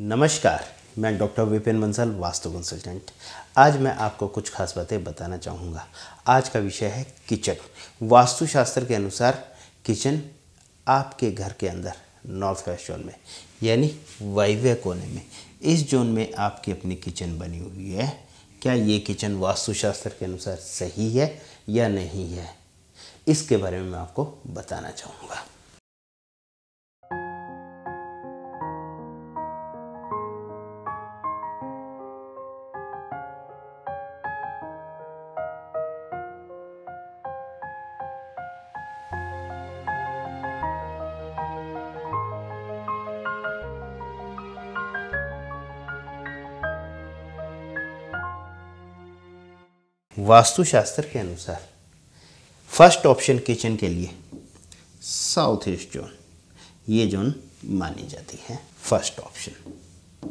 नमस्कार मैं doctor Vipin Bansal Vastu consultant आज मैं आपको कुछ खास बातें बताना चाहूँगा आज का विषय है किचन वास्तुशास्त्र के अनुसार किचन आपके घर के अंदर नॉर्थ वेस्ट जोन में यानी वायव्य कोने में इस जोन में आपकी अपनी किचन बनी हुई है क्या ये किचन वास्तुशास्त्र के अनुसार सही है या नहीं है इसके बारे में मैं आपको बताना चाहूँगा वास्तुशास्त्र के अनुसार फर्स्ट ऑप्शन किचन के लिए साउथ ईस्ट जोन ये जोन मानी जाती है फर्स्ट ऑप्शन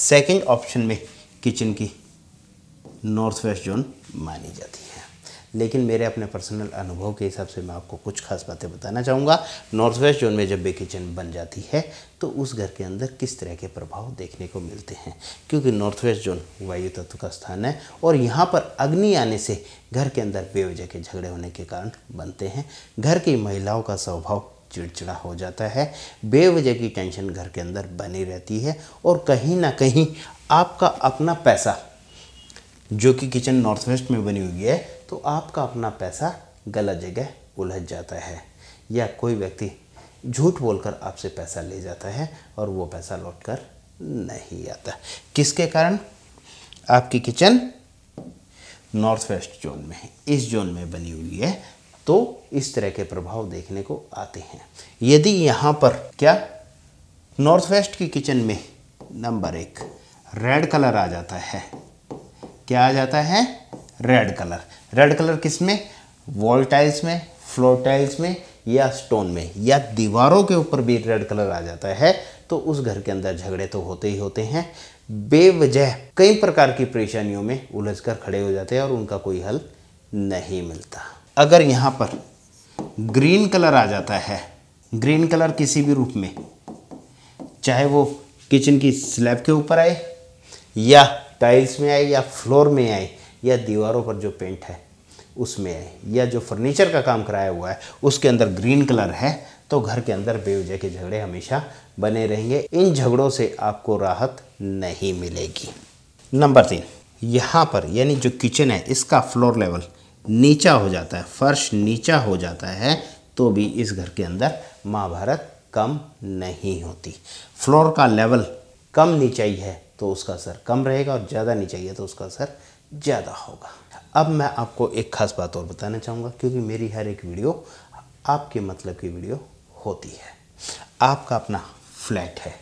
सेकंड ऑप्शन में किचन की नॉर्थ वेस्ट जोन मानी जाती है लेकिन मेरे अपने पर्सनल अनुभव के हिसाब से मैं आपको कुछ खास बातें बताना चाहूँगा नॉर्थ वेस्ट जोन में जब भी किचन बन जाती है तो उस घर के अंदर किस तरह के प्रभाव देखने को मिलते हैं क्योंकि नॉर्थ वेस्ट जोन वायु तत्व का स्थान है और यहाँ पर अग्नि आने से घर के अंदर बेवजह के झगड़े होने के कारण बनते हैं घर की महिलाओं का स्वभाव चिड़चिड़ा हो जाता है बेवजह की टेंशन घर के अंदर बनी रहती है और कहीं ना कहीं आपका अपना पैसा जो कि किचन नॉर्थ वेस्ट में बनी हुई है तो आपका अपना पैसा गलत जगह उलझ जाता है या कोई व्यक्ति झूठ बोलकर आपसे पैसा ले जाता है और वो पैसा लौट कर नहीं आता किसके कारण आपकी किचन नॉर्थ वेस्ट जोन में है इस जोन में बनी हुई है तो इस तरह के प्रभाव देखने को आते हैं यदि यहाँ पर क्या नॉर्थ वेस्ट की किचन में नंबर एक रेड कलर आ जाता है क्या आ जाता है रेड कलर रेड कलर किस में वॉल टाइल्स में फ्लोर टाइल्स में या स्टोन में या दीवारों के ऊपर भी रेड कलर आ जाता है तो उस घर के अंदर झगड़े तो होते ही होते हैं बेवजह कई प्रकार की परेशानियों में उलझकर खड़े हो जाते हैं और उनका कोई हल नहीं मिलता अगर यहाँ पर ग्रीन कलर आ जाता है ग्रीन कलर किसी भी रूप में चाहे वो किचन की स्लैब के ऊपर आए या टाइल्स में आए या फ्लोर में आए या दीवारों पर जो पेंट है उसमें आए या जो फर्नीचर का काम कराया हुआ है उसके अंदर ग्रीन कलर है तो घर के अंदर बेवजह के झगड़े हमेशा बने रहेंगे इन झगड़ों से आपको राहत नहीं मिलेगी नंबर तीन यहाँ पर यानी जो किचन है इसका फ्लोर लेवल नीचा हो जाता है फर्श नीचा हो जाता है तो भी इस घर के अंदर महाभारत कम नहीं होती फ्लोर का लेवल कम नीचाई है तो उसका असर कम रहेगा और ज़्यादा नहीं चाहिए तो उसका असर ज़्यादा होगा अब मैं आपको एक ख़ास बात और बताना चाहूँगा क्योंकि मेरी हर एक वीडियो आपके मतलब की वीडियो होती है आपका अपना फ्लैट है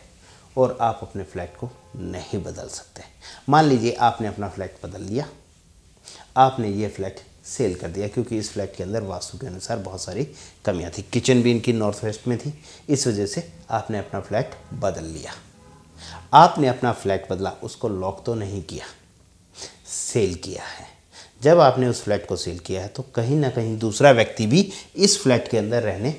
और आप अपने फ्लैट को नहीं बदल सकते मान लीजिए आपने अपना फ्लैट बदल लिया आपने ये फ्लैट सेल कर दिया क्योंकि इस फ्लैट के अंदर वास्तु के अनुसार बहुत सारी कमियां थी किचन भी इनकी नॉर्थ वेस्ट में थी इस वजह से आपने अपना फ्लैट बदल लिया आपने अपना फ्लैट बदला उसको लॉक तो नहीं किया सेल किया है जब आपने उस फ्लैट को सेल किया है तो कहीं ना कहीं दूसरा व्यक्ति भी इस फ्लैट के अंदर रहने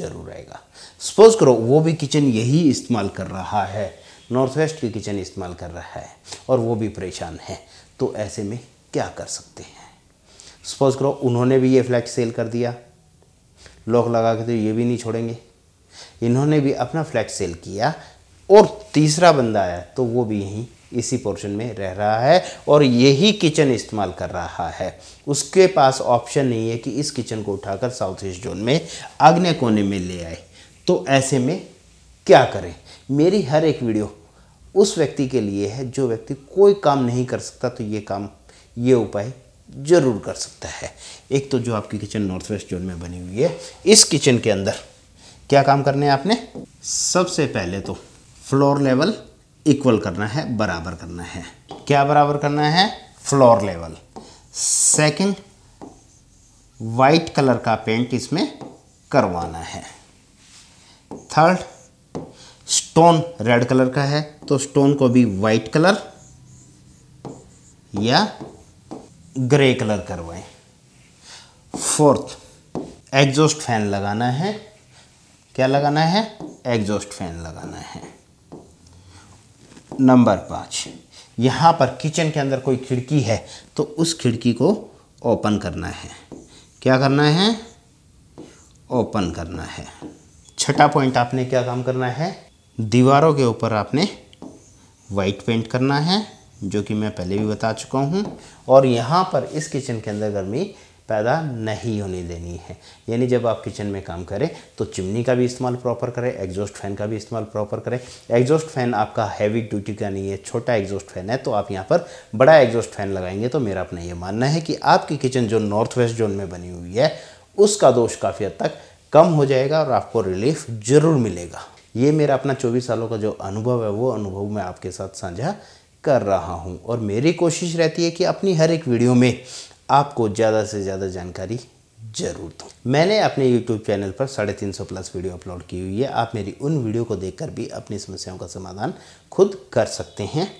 जरूर आएगा सपोज करो वो भी किचन यही इस्तेमाल कर रहा है नॉर्थ वेस्ट की किचन इस्तेमाल कर रहा है और वो भी परेशान है तो ऐसे में क्या कर सकते हैं सपोज करो उन्होंने भी ये फ्लैट सेल कर दिया लॉक लगा के तो ये भी नहीं छोड़ेंगे इन्होंने भी अपना फ्लैट सेल किया और तीसरा बंदा आया तो वो भी यहीं इसी पोर्शन में रह रहा है और यही किचन इस्तेमाल कर रहा है उसके पास ऑप्शन नहीं है कि इस किचन को उठाकर साउथ ईस्ट जोन में आग्ने कोने में ले आए तो ऐसे में क्या करें मेरी हर एक वीडियो उस व्यक्ति के लिए है जो व्यक्ति कोई काम नहीं कर सकता तो ये काम ये उपाय ज़रूर कर सकता है एक तो जो आपकी किचन नॉर्थ वेस्ट जोन में बनी हुई है इस किचन के अंदर क्या काम करने हैं आपने सबसे पहले तो फ्लोर लेवल इक्वल करना है बराबर करना है क्या बराबर करना है floor level second white colour का पेंट इसमें करवाना है थर्ड स्टोन रेड कलर का है तो स्टोन को भी वाइट कलर या ग्रे कलर करवाएं फोर्थ एग्जॉस्ट फैन लगाना है क्या लगाना है एग्जॉस्ट फैन लगाना है नंबर पाँच यहाँ पर किचन के अंदर कोई खिड़की है तो उस खिड़की को ओपन करना है क्या करना है ओपन करना है छठा पॉइंट आपने क्या काम करना है दीवारों के ऊपर आपने वाइट पेंट करना है जो कि मैं पहले भी बता चुका हूँ और यहाँ पर इस किचन के अंदर गर्मी पैदा नहीं होने देनी है यानी जब आप किचन में काम करें तो चिमनी का भी इस्तेमाल प्रॉपर करें एग्जॉस्ट फैन का भी इस्तेमाल प्रॉपर करें एग्जॉस्ट फैन आपका हैवी ड्यूटी का नहीं है छोटा एग्जॉस्ट फैन है तो आप यहाँ पर बड़ा एग्जॉस्ट फैन लगाएंगे तो मेरा अपना ये मानना है कि आपकी किचन जो नॉर्थ वेस्ट जोन में बनी हुई है उसका दोष काफ़ी हद तक कम हो जाएगा और आपको रिलीफ ज़रूर मिलेगा ये मेरा अपना 24 सालों का जो अनुभव है वो अनुभव मैं आपके साथ साझा कर रहा हूँ और मेरी कोशिश रहती है कि अपनी हर एक वीडियो में आपको ज़्यादा से ज़्यादा जानकारी जरूर दूँ मैंने अपने YouTube चैनल पर साढ़े तीन सौ प्लस वीडियो अपलोड की हुई है आप मेरी उन वीडियो को देखकर भी अपनी समस्याओं का समाधान खुद कर सकते हैं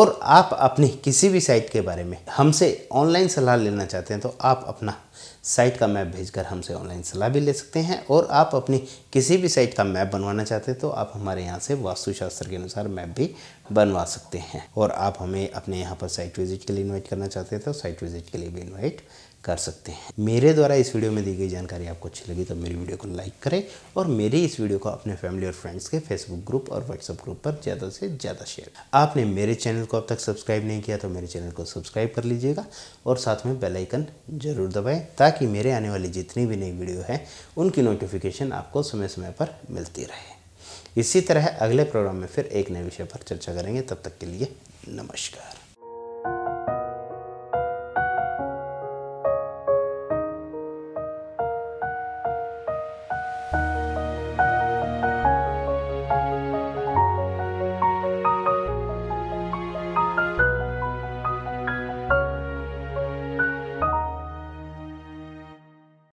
और आप अपनी किसी भी साइट के बारे में हमसे ऑनलाइन सलाह लेना चाहते हैं तो आप अपना साइट का मैप भेजकर हमसे ऑनलाइन सलाह भी ले सकते हैं और आप अपनी किसी भी साइट का मैप बनवाना चाहते हैं तो आप हमारे यहाँ से वास्तुशास्त्र के अनुसार मैप भी बनवा सकते हैं और आप हमें अपने यहाँ पर साइट विजिट के लिए इन्वाइट करना चाहते हैं तो साइट विजिट के लिए भी इन्वाइट कर सकते हैं मेरे द्वारा इस वीडियो में दी गई जानकारी आपको अच्छी लगी तो मेरी वीडियो को लाइक करें और मेरी इस वीडियो को अपने फैमिली और फ्रेंड्स के फेसबुक ग्रुप और व्हाट्सएप ग्रुप पर ज़्यादा से ज़्यादा शेयर आपने मेरे चैनल को अब तक सब्सक्राइब नहीं किया तो मेरे चैनल को सब्सक्राइब कर लीजिएगा और साथ में बेलाइकन ज़रूर दबाएँ ताकि मेरे आने वाली जितनी भी नई वीडियो है उनकी नोटिफिकेशन आपको समय समय पर मिलती रहे इसी तरह अगले प्रोग्राम में फिर एक नए विषय पर चर्चा करेंगे तब तक के लिए नमस्कार